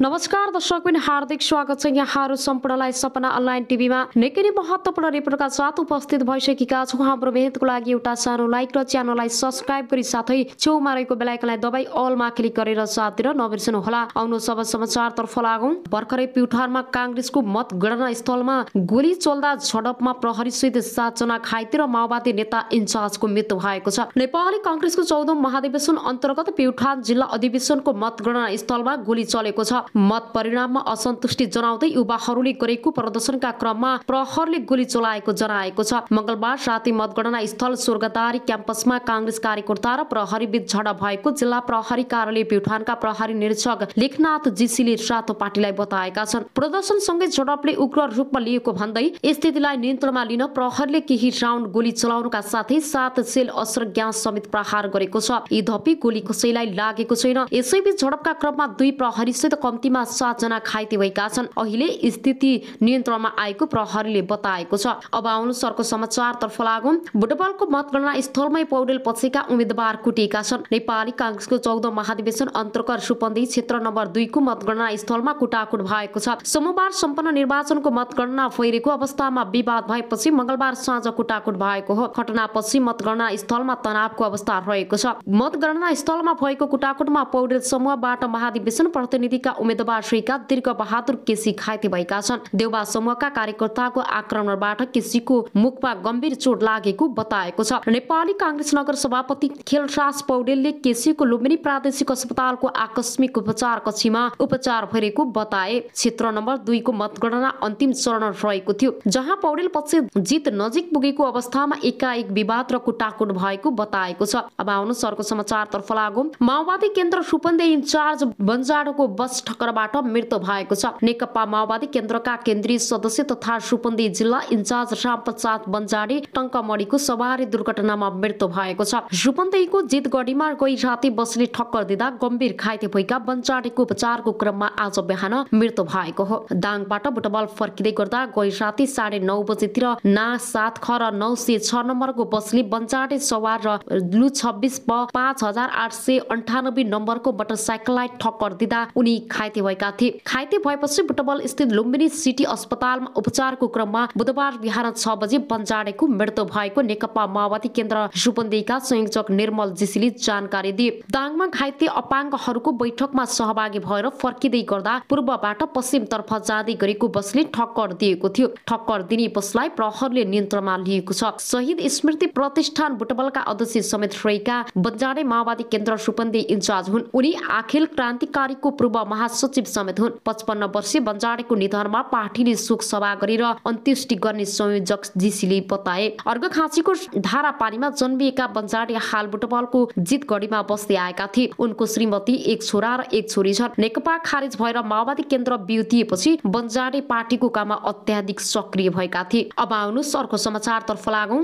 नमस्कार दर्शक बिन हार्दिक स्वागत छ यहाँहरू सम्पूर्णलाई सपना अनलाइन टिभीमा निकै नै महत्त्वपूर्ण रिपोर्टका साथ उपस्थित भइसकेका छौँ हाम्रो मेहनतको लागि एउटा सानो लाइक र च्यानललाई सब्सक्राइब गरी साथै छेउमा रहेको बेलायकलाई दबाई अलमा क्लिक गरेर साथ दिन होला आउनु सब समाचारतर्फ लागौ भर्खरै प्युठारमा काङ्ग्रेसको मतगणना स्थलमा गोली चल्दा झडपमा सहित सातजना घाइते र माओवादी नेता इन्चार्जको मृत्यु भएको छ नेपाली काङ्ग्रेसको चौधौं महाधिवेशन अन्तर्गत प्युठान जिल्ला अधिवेशनको मतगणना स्थलमा गोली चलेको छ मत परिणाममा असन्तुष्टि जनाउँदै युवाहरूले गरेको प्रदर्शनका क्रममा प्रहरले गोली चलाएको जनाएको छ मंगलबार राति मतगणना स्थल स्वर्गदारी क्याम्पसमा काङ्ग्रेस कार्यकर्ता र प्रहरीबीच झडप भएको जिल्ला प्रहरी कार्यालय प्युठानका प्रहरी निरीक्षक लेखनाथ जीसीले रातो पार्टीलाई बताएका छन् प्रदर्शनसँगै झडपले उग्र रूपमा लिएको भन्दै स्थितिलाई नियन्त्रणमा लिन प्रहरले केही राउन्ड गोली चलाउनुका साथै सात सेल अस्त्र ग्यास समेत प्रहार गरेको छ यी गोली कसैलाई लागेको छैन यसैबीच झडपका क्रममा दुई प्रहरी सहित कम कम्तीमा सातजना घाइते भएका छन् अहिले स्थिति नियन्त्रणमा आएको प्रहरीले बताएको छ अब आउनु सरको समाचारतर्फ लागौँ भुटबलको मतगणना स्थलमै पौडेल पछिका उम्मेद्वार कुटिएका छन् नेपाली काङ्ग्रेसको चौध महाधिवेशन अन्तर्गत सुपन्दी क्षेत्र नम्बर दुईको मतगणना स्थलमा कुटाकुट भएको छ सोमबार सम्पन्न निर्वाचनको मतगणना फैरेको अवस्थामा विवाद भएपछि मंगलबार साँझ कुटाकुट भएको हो घटनापछि मतगणना स्थलमा तनावको अवस्था रहेको छ मतगणना स्थलमा भएको कुटाकुटमा पौडेल समूहबाट महाधिवेशन प्रतिनिधिका उम्मेद्वार श्रीका दीर्घ बहादुर केसी घाइते भएका छन् देउबा समूहका कार्यकर्ताको आक्रमणबाट केसीको मुखमा गम्भीर चोट लागेको बताएको छ नेपाली काङ्ग्रेस नगर सभापति खेलराज पौडेलले केसीको लुम्बिनी प्रादेशिक अस्पतालको आकस्मिक उपचार कक्षमा उपचार भइरहेको बताए क्षेत्र नम्बर दुईको मतगणना अन्तिम चरण रहेको थियो जहाँ पौडेल पछि जित नजिक पुगेको अवस्थामा एकाएक विवाद र कुटाकुट भएको बताएको छ अब आउनु सरको तर्फ लागौ माओवादी केन्द्र सुपन्दे इन्चार्ज बन्जाडोको बस चक्करबाट मृत्यु भएको छ नेकपा माओवादी केन्द्रका केन्द्रीय सदस्य तथा सुपन्दी जिल्ला इन्चार्ज रामप्रसाद बन्जारी टङ्कमणीको सवारी दुर्घटनामा मृत्यु भएको छ सुपन्दीको जितगढीमा गई राति बसले ठक्कर दिँदा गम्भीर घाइते भएका बन्जारीको उपचारको क्रममा आज बिहान मृत्यु भएको हो दाङबाट बुटबल फर्किँदै गर्दा गई राति साढे नौ बजेतिर ना सात ख र नौ सय छ नम्बरको बसले बन्चाटे सवार र लु छब्बिस प पाँच हजार आठ सय अन्ठानब्बे नम्बरको मोटरसाइकललाई ठक्कर दिँदा उनी खाइ घाइते भएका थिए घाइते भएपछि बुटबल स्थित लुम्बिनी सिटी अस्पतालमा उपचारको क्रममा बुधबार बिहान छ बजे बन्जाडेको मृत्यु भएको नेकपा माओवादी केन्द्र सुबन्दीका संयोजक निर्मल जीसीले जानकारी दिए दाङमा घाइते अपाङ्गहरूको बैठकमा सहभागी भएर फर्किँदै गर्दा पूर्वबाट पश्चिमतर्फ जाँदै गरेको बसले ठक्कर दिएको थियो ठक्कर दिने बसलाई प्रहरले नियन्त्रणमा लिएको छ शहीद स्मृति प्रतिष्ठान बुटबलका अध्यक्ष समेत रहेका बन्जाडे माओवादी केन्द्र सुपन्दे इन्चार्ज हुन् उनी आखिल क्रान्तिकारीको पूर्व महा सचिव समेत हुन् पचपन्न वर्षीय बन्जाडेको निधनमा पार्टीले शोक सभा गरेर अन्त्येष्टि गर्ने संयोजक जीसीले बताए अर्घखाँचीको धारापानीमा जन्मिएका बन्जाडे हाल बुटपालको जितगढीमा बस्दै आएका थिए उनको श्रीमती एक छोरा र एक छोरी छन् नेकपा खारेज भएर माओवादी केन्द्र बिउतिएपछि बन्जाडे पार्टीको काममा अत्याधिक सक्रिय भएका थिए अब आउनु अर्को समाचारतर्फ लागौँ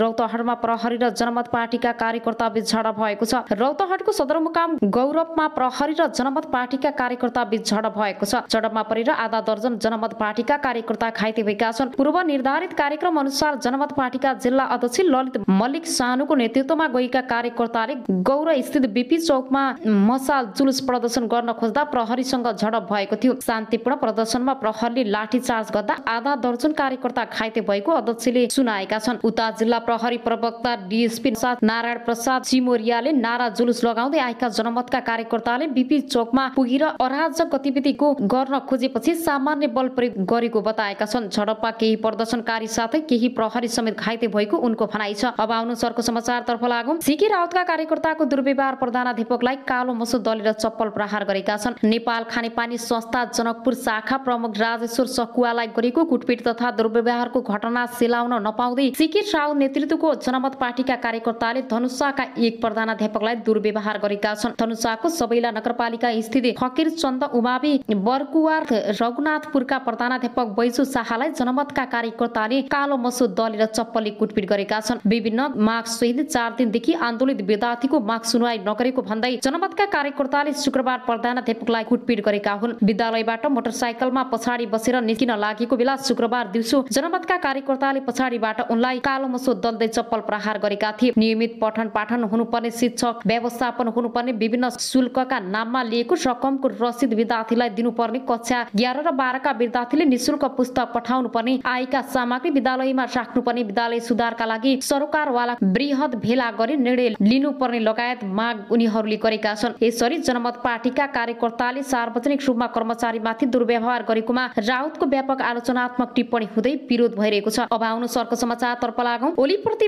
रौतहटमा प्रहरी र जनमत पार्टीका कार्यकर्ता बीच झडप भएको छ रौतहटको सदरमुकाम गौरवमा प्रहरी र जनमत पार्टीका कार्यकर्ता बीच झडप भएको छ झडपमा परेर आधा दर्जन जनमत पार्टीका कार्यकर्ता घाइते भएका छन् पूर्व निर्धारित कार्यक्रम अनुसार जनमत पार्टीका जिल्ला अध्यक्ष ललित मल्लिक सानुको नेतृत्वमा गएका कार्यकर्ताले गौर स्थित बिपी चौकमा मसाल जुलुस प्रदर्शन गर्न खोज्दा प्रहरीसँग झडप भएको थियो शान्तिपूर्ण प्रदर्शनमा प्रहरीले चार्ज गर्दा आधा दर्जन कार्यकर्ता घाइते भएको अध्यक्षले सुनाएका छन् उता जिल्ला प्रहरी प्रवक्ता डिएसपी नारायण प्रसाद सिमोरियाले नारा जुलुस लगाउँदै आएका जनमतका कार्यकर्ताले बिपी चोकमा पुगेर अराजक गतिविधिको गर्न खोजेपछि सामान्य बल प्रयोग गरेको बताएका छन् झडपमा केही प्रदर्शनकारी साथै केही प्रहरी समेत घाइते भएको उनको भनाइ छ अब आउनु सरको समाचार तर्फ लागौ सिके राउतका कार्यकर्ताको दुर्व्यवहार प्रधानाधिपकलाई कालो मसु दलेर चप्पल प्रहार गरेका छन् नेपाल खानेपानी संस्था जनकपुर शाखा प्रमुख राजेश्वर सकुवालाई गरेको कुटपिट तथा दुर्व्यवहारको घटना सेलाउन नपाउँदै सिके राउत नेतृत्वको जनमत पार्टीका कार्यकर्ताले धनुषाका एक प्रधानाध्यापकलाई दुर्व्यवहार गरेका छन् धनुषाको सबैला नगरपालिका स्थित फकिर चन्द उमावि बर्कुवार रघुनाथपुरका प्रधानाध्यापक बैजु शाहलाई जनमतका कार्यकर्ताले कालो मसो र चप्पलले कुटपिट गरेका छन् विभिन्न माग सहित चार दिनदेखि आन्दोलित विद्यार्थीको माग सुनवाई नगरेको भन्दै जनमतका कार्यकर्ताले शुक्रबार प्रधानाध्यापकलाई कुटपिट गरेका हुन् विद्यालयबाट मोटरसाइकलमा पछाडि बसेर निस्किन लागेको बेला शुक्रबार दिउँसो जनमतका कार्यकर्ताले पछाडिबाट उनलाई कालो मसो दल्दै चप्पल प्रहार गरेका थिए नियमित पठन पाठन हुनुपर्ने शिक्षक व्यवस्थापन हुनुपर्ने विभिन्न शुल्कका नाममा लिएको रकमको रसिद विद्यार्थीलाई दिनुपर्ने कक्षा एघार र बाह्रका विद्यार्थीले निशुल्क पुस्तक पठाउनु पर्ने आएका सामग्री विद्यालयमा राख्नुपर्ने विद्यालय सुधारका लागि सरकारवाला वृहत भेला गरी निर्णय लिनुपर्ने लगायत माग उनीहरूले गरेका छन् यसरी जनमत पार्टीका कार्यकर्ताले सार्वजनिक रूपमा कर्मचारीमाथि दुर्व्यवहार गरेकोमा राउतको व्यापक आलोचनात्मक टिप्पणी हुँदै विरोध भइरहेको छ अब आउनु सरको समाचार तर्फ ओलीप्रति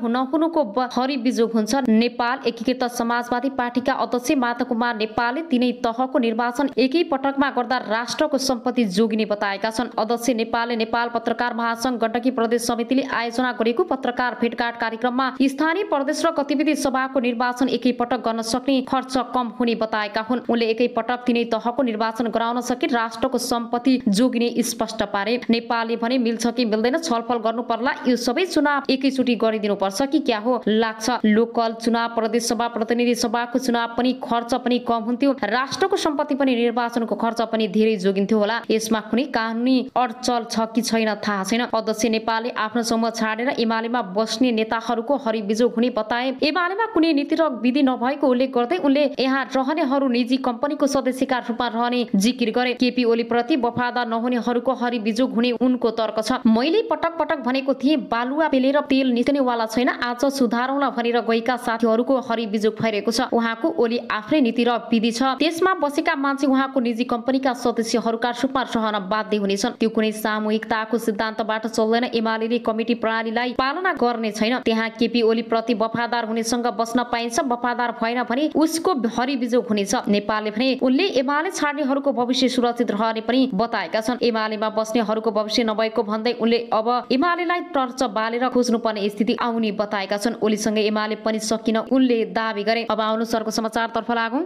हुन हुनुको हरि बिजोग हुन्छ नेपाल एकीकृत समाजवादी पार्टीका अध्यक्ष माता कुमार नेपालले तिनै तहको निर्वाचन एकै पटकमा गर्दा राष्ट्रको सम्पत्ति जोगिने बताएका छन् अध्यक्ष नेपालले नेपाल पत्रकार महासंघ गण्डकी प्रदेश समितिले आयोजना गरेको पत्रकार भेटघाट कार्यक्रममा स्थानीय प्रदेश र गतिविधि सभाको निर्वाचन एकै पटक गर्न सक्ने खर्च कम हुने बताएका हुन् उनले एकै पटक तिनै तहको निर्वाचन गराउन सके राष्ट्रको सम्पत्ति जोगिने स्पष्ट पारे नेपालले भने मिल्छ कि मिल्दैन छलफल गर्नु पर्ला यो सबै चुनाव एकैचोटि पर्छ कि क्या हो लाग्छ लोकल चुनाव प्रदेश सभा प्रतिनिधि सभाको चुनाव पनि खर्च पनि कम हुन्थ्यो राष्ट्रको सम्पत्ति पनि निर्वाचनको खर्च पनि धेरै जोगिन्थ्यो होला यसमा कुनै कानुनी अडचल छ कि छैन थाहा छैन अध्यक्ष नेपालले आफ्नो समूह छाडेर एमालेमा बस्ने नेताहरूको हरिविजोग हुने बताए एमालेमा कुनै नीति र विधि नभएको उल्लेख गर्दै उनले यहाँ रहनेहरू निजी कम्पनीको सदस्यका रूपमा रहने जिकिर गरे केपी ओली प्रति वफादार नहुनेहरूको हरिबिजोग हुने उनको तर्क छ मैले पटक पटक भनेको थिएँ बालुवा पेले भनेर तेल निस्कनेवाला छैन आज सुधारौँला भनेर गएका साथीहरूको हरिबिजुक भइरहेको छ उहाँको ओली आफ्नै नीति र विधि छ त्यसमा बसेका मान्छे उहाँको निजी कम्पनीका सदस्यहरूका रूपमा रहन बाध्य हुनेछन् त्यो कुनै सामूहिकताको सिद्धान्तबाट चल्दैन एमाले कमिटी प्रणालीलाई पालना गर्ने छैन त्यहाँ केपी ओली प्रति वफादार हुनेसँग बस्न पाइन्छ वफादार भएन भने उसको हरिबिजोग हुनेछ नेपालले भने उनले एमाले छाड्नेहरूको भविष्य सुरक्षित रहने पनि बताएका छन् एमालेमा बस्नेहरूको भविष्य नभएको भन्दै उनले अब एमालेलाई टर्च बालेर बुझ्नुपर्ने स्थिति आउने बताएका छन् ओलीसँगै एमाले पनि सकिन उनले दावी गरे अब आउनु सरको समाचारतर्फ लागौँ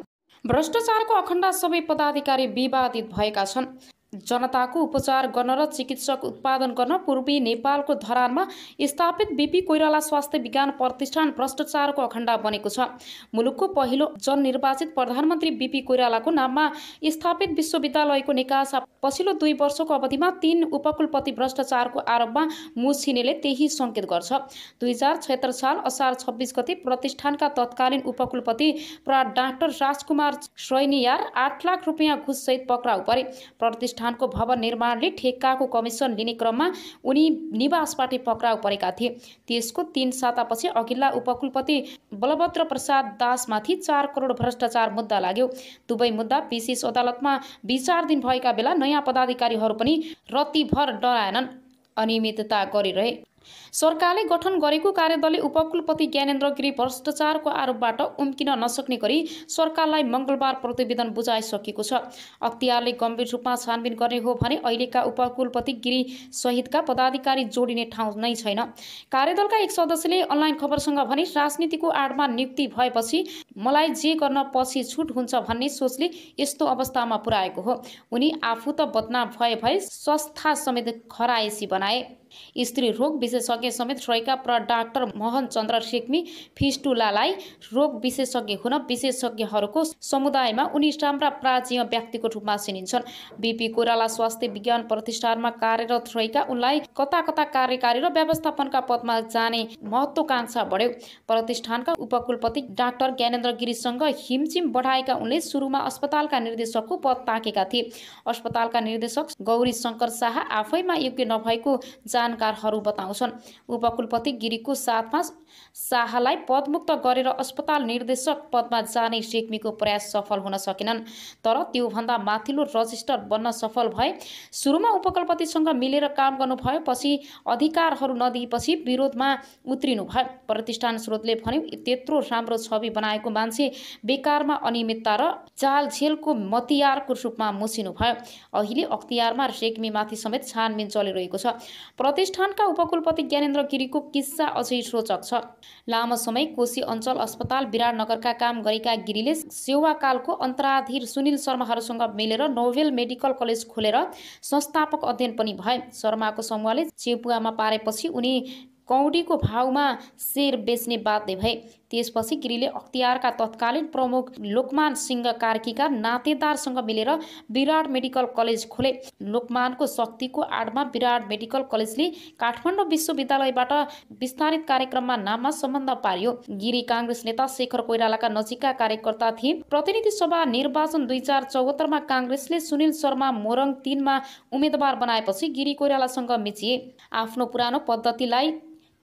भ्रष्टाचारको अखण्ड सबै पदाधिकारी विवादित भएका छन् जनताको उपचार गर्न र चिकित्सक उत्पादन गर्न पूर्वी नेपालको धरानमा स्थापित बिपी कोइराला स्वास्थ्य विज्ञान प्रतिष्ठान भ्रष्टाचारको अखण्ड बनेको छ मुलुकको पहिलो जननिर्वाचित प्रधानमन्त्री बिपी कोइरालाको नाममा स्थापित विश्वविद्यालयको निकासा पछिल्लो दुई वर्षको अवधिमा तीन उपकुलपति भ्रष्टाचारको आरोपमा मुछिनेले त्यही सङ्केत गर्छ दुई हजार छत्तर साल असार छब्बिस गते प्रतिष्ठानका तत्कालीन उपकुलपति प्रा डाक्टर राजकुमार सैनियार आठ लाख रुपियाँ घुससहित पक्राउ परे प्रतिष्ठान प्रतिष्ठानको भवन निर्माणले ठेक्काको कमिसन लिने क्रममा उनी निवासबाट पक्राउ परेका थिए त्यसको तीन सातापछि अघिल्ला उपकुलपति बलभद्र प्रसाद दासमाथि चार करोड भ्रष्टाचार मुद्दा लाग्यो दुवै मुद्दा विशेष अदालतमा विचार दिन भएका बेला नयाँ पदाधिकारीहरू पनि रतिभर डराएनन् अनियमितता गरिरहे सरकारले गठन गरेको कार्यदलले उपकुलपति ज्ञानेन्द्र गिरी भ्रष्टाचारको आरोपबाट उम्किन नसक्ने गरी सरकारलाई मङ्गलबार प्रतिवेदन बुझाइसकेको छ अख्तियारले गम्भीर रूपमा छानबिन गर्ने हो भने अहिलेका उपकुलपति गिरी सहितका पदाधिकारी जोडिने ठाउँ नै छैन कार्यदलका एक सदस्यले अनलाइन खबरसँग भने राजनीतिको आडमा नियुक्ति भएपछि मलाई जे गर्न पछि छुट हुन्छ भन्ने सोचले यस्तो अवस्थामा पुर्याएको हो उनी आफू त बदनाम भए भए संस्था समेत खराएसी बनाए स्त्री रोग विशेषज्ञ समेत रहेका प्र डाक्टर मोहन चन्द्र सिक्मी फिस्टुलालाई रोग विशेषज्ञ हुन विशेषज्ञहरूको समुदायमा उनी राम्रा प्राचीय व्यक्तिको रूपमा चिनिन्छन् बिपी कोराला स्वास्थ्य विज्ञान प्रतिष्ठानमा कार्यरत रहेका उनलाई कता कता कार्यकारी र व्यवस्थापनका पदमा जाने महत्वकांक्षा बढ्यो प्रतिष्ठानका उपकुलपति डाक्टर ज्ञानेन्द्र गिरीसँग हिमचिम बढाएका उनले सुरुमा अस्पतालका निर्देशकको पद ताकेका थिए अस्पतालका निर्देशक गौरी शङ्कर शाह आफैमा योग्य नभएको जान जानकारहरू बताउँछन् उपकुलपति गिरीको साथमा शाहलाई पदमुक्त गरेर अस्पताल निर्देशक पदमा जाने सेक्मीको प्रयास सफल हुन सकेनन् तर त्योभन्दा माथिल्लो रजिस्टर बन्न सफल भए सुरुमा उपकुलपतिसँग मिलेर काम गर्नुभयो पछि अधिकारहरू नदिएपछि विरोधमा उत्रिनु भयो प्रतिष्ठान स्रोतले भन्यो त्यत्रो राम्रो छवि बनाएको मान्छे बेकारमा अनियमितता र चालझेलको मतियारको रूपमा मुसिनु भयो अहिले अख्तियारमा रेग्मीमाथि समेत छानबिन चलिरहेको छ प्रतिष्ठानका उपकुलपति ज्ञानेन्द्र गिरीको किस्सा अझै रोचक छ लामो समय कोशी अञ्चल अस्पताल विराटनगरका काम गरेका गिरीले सेवाकालको अन्तराधीर सुनिल शर्माहरूसँग मिलेर नोभेल मेडिकल कलेज खोलेर संस्थापक अध्ययन पनि भए शर्माको समूहले चेपुवामा पारेपछि उनी कौडीको भावमा सेर बेच्ने बाध्य भए त्यसपछि गिरीले अख्तियारका तत्कालीन प्रमुख लोकमान सिंह कार्कीका नातेदारसँग मिलेर विराट मेडिकल कलेज खोले लोकमानको शक्तिको आडमा विराट मेडिकल कलेजले काठमाडौँ विश्वविद्यालयबाट विस्तारित कार्यक्रममा नाममा सम्बन्ध पारियो गिरी काङ्ग्रेस नेता शेखर कोइरालाका नजिकका कार्यकर्ता थिए प्रतिनिधि सभा निर्वाचन दुई हजार चौहत्तरमा काङ्ग्रेसले सुनिल शर्मा मोरङ तिनमा उम्मेद्वार बनाएपछि गिरी कोइरालासँग मिचिए आफ्नो पुरानो पद्धतिलाई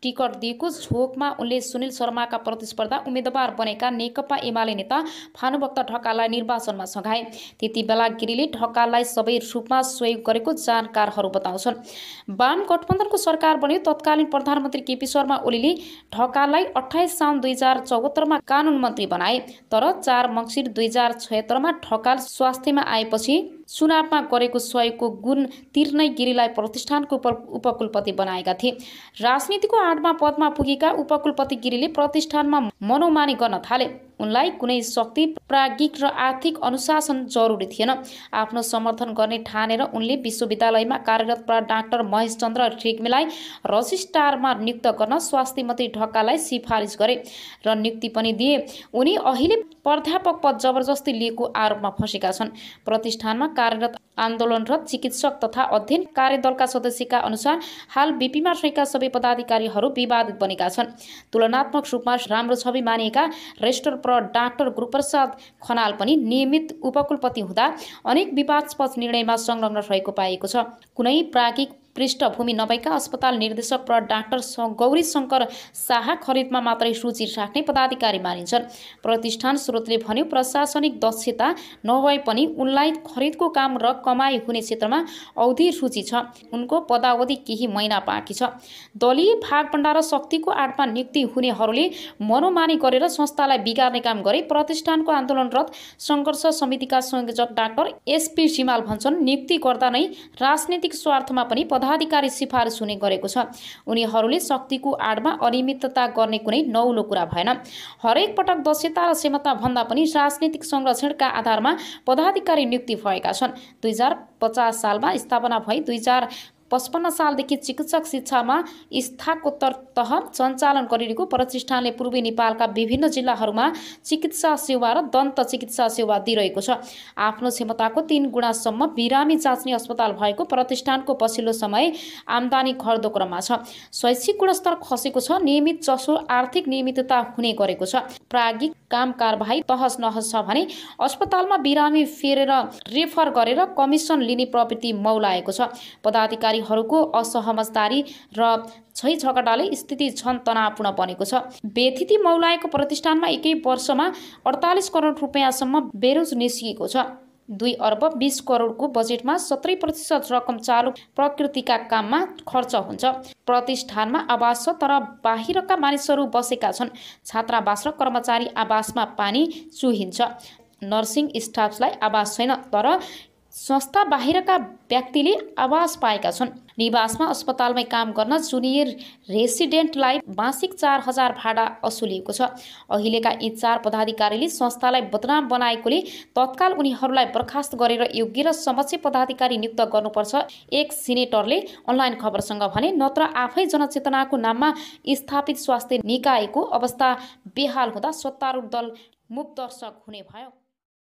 टिकट दिएको झोकमा उनले सुनिल शर्माका प्रतिस्पर्धा उम्मेद्वार बनेका नेकपा एमाले नेता भानुभक्त ढकाललाई निर्वाचनमा सघाए त्यति बेला गिरीले ढकाललाई सबै रूपमा सहयोग गरेको जानकारहरू बताउँछन् वाम गठबन्धनको सरकार बन्यो तत्कालीन प्रधानमन्त्री केपी शर्मा ओलीले ढकाललाई अठाइस साउन दुई हजार चौहत्तरमा कानुन मन्त्री बनाए तर चार मङ्सिर दुई हजार छयत्तरमा ढकाल स्वास्थ्यमा आएपछि चुनावमा गरेको सहयोगको गुण तिर्नै गिरीलाई प्रतिष्ठानको उपकुलपति बनाएका थिए राजनीतिको आठमा पदमा पुगेका उपकुलपति गिरीले प्रतिष्ठानमा मनोमानी गर्न थाले उनलाई कुनै शक्ति प्राज्ञिक र आर्थिक अनुशासन जरुरी थिएन आफ्नो समर्थन गर्ने ठानेर उनले विश्वविद्यालयमा कार्यरत प्रा डाक्टर महेशचन्द्र ठिग्मीलाई रजिस्ट्रारमा नियुक्त गर्न स्वास्थ्य मन्त्री ढक्कालाई सिफारिस गरे र नियुक्ति पनि दिए उनी अहिले प्राध्यापक पद जबरजस्ती लिएको आरोपमा फँसेका छन् प्रतिष्ठानमा कार्यरत आन्दोलनरत चिकित्सक तथा अध्ययन कार्यदलका सदस्यका अनुसार हाल बिपीमा रहेका सबै पदाधिकारीहरू विवादित बनेका छन् तुलनात्मक रूपमा राम्रो छवि मानिएका रेस्टर डाक्टर गुरुप्रसाद खनाल पनि नियमित उपकुलपति हुँदा अनेक विवादस्पद निर्णयमा संलग्न रहेको पाएको छ कुनै प्राज्ञिक पृष्ठभूमि नभएका अस्पताल निर्देशक प्र डाक्टर गौरी शङ्कर शाह खरिदमा मात्रै सूची राख्ने पदाधिकारी मानिन्छन् प्रतिष्ठान स्रोतले भन्यो प्रशासनिक दक्षता नभए पनि उनलाई खरिदको काम र कमाई हुने क्षेत्रमा औधी सूची छ उनको पदावधि केही महिना बाँकी छ दलीय भागभण्डार र शक्तिको आडमा नियुक्ति हुनेहरूले मनोमानी गरेर संस्थालाई बिगार्ने काम गरे प्रतिष्ठानको आन्दोलनरत सङ्घर्ष समितिका संयोजक डाक्टर एसपी सिमाल भन्छन् नियुक्ति गर्दा नै राजनीतिक स्वार्थमा पनि पदाधिकारी सिफारिस हुने गरेको छ उनीहरूले शक्तिको आडमा अनियमितता गर्ने कुनै नौलो कुरा भएन हरेक पटक दक्षता र क्षमता भन्दा पनि राजनीतिक संरक्षणका आधारमा पदाधिकारी नियुक्ति भएका छन् दुई हजार पचास सालमा स्थापना भई दुई हजार पचपन्न सालदेखि चिकित्सक शिक्षामा स्थाकोत्तर तह सञ्चालन गरिरहेको प्रतिष्ठानले पूर्वी नेपालका विभिन्न जिल्लाहरूमा चिकित्सा सेवा र दन्त चिकित्सा सेवा दिइरहेको छ आफ्नो क्षमताको तिन गुणासम्म बिरामी जाँच्ने अस्पताल भएको प्रतिष्ठानको पछिल्लो समय आम्दानी घट्दो क्रममा छ शैक्षिक गुणस्तर खसेको छ नियमित चसो आर्थिक नियमितता हुने गरेको छ प्रागिक काम कारबाही तहस नहस छ भने अस्पतालमा बिरामी फेरेर रेफर गरेर कमिसन लिने प्रवृत्ति मौलाएको छ पदाधिकारी खेलहरूको असहमजदारी र छै छकटाले स्थिति झन तनावपूर्ण बनेको छ व्यथिति मौलाएको प्रतिष्ठानमा एकै वर्षमा अडतालिस करोड रुपियाँसम्म बेरोज निस्किएको छ दुई अर्ब बिस करोडको बजेटमा सत्रै प्रतिशत रकम चालु प्रकृतिका काममा खर्च हुन्छ प्रतिष्ठानमा आवास छ तर बाहिरका मानिसहरू बसेका छन् छात्रावास र कर्मचारी आवासमा पानी चुहिन्छ नर्सिङ स्टाफलाई आवास छैन तर संस्था बाहिरका व्यक्तिले आवास पाएका छन् निवासमा अस्पतालमै काम गर्न जुनियर रेसिडेन्टलाई मासिक चार हजार भाडा असुलिएको छ अहिलेका यी चार पदाधिकारीले संस्थालाई बदनाम बनाएकोले तत्काल उनीहरूलाई बर्खास्त गरेर योग्य र समक्ष पदाधिकारी नियुक्त गर्नुपर्छ एक सिनेटरले अनलाइन खबरसँग भने नत्र आफै जनचेतनाको नाममा स्थापित स्वास्थ्य निकायको अवस्था बेहाल हुँदा सत्तारूढ दल मुखदर्शक हुने भयो